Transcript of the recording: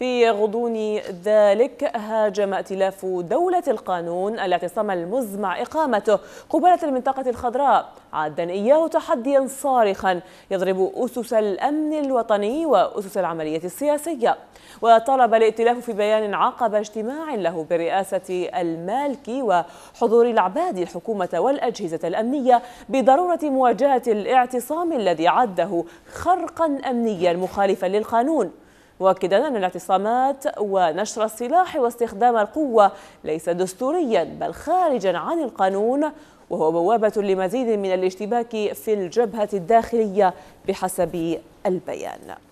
في غضون ذلك هاجم ائتلاف دولة القانون الاعتصام المزمع إقامته قبالة المنطقة الخضراء عادا إياه تحديا صارخا يضرب أسس الأمن الوطني وأسس العملية السياسية وطلب الائتلاف في بيان عقب اجتماع له برئاسة المالكي وحضور العباد الحكومة والأجهزة الأمنية بضرورة مواجهة الاعتصام الذي عده خرقا أمنيا مخالفا للقانون مؤكدا أن الاعتصامات ونشر السلاح واستخدام القوة ليس دستوريا بل خارجا عن القانون وهو بوابة لمزيد من الاشتباك في الجبهة الداخلية بحسب البيان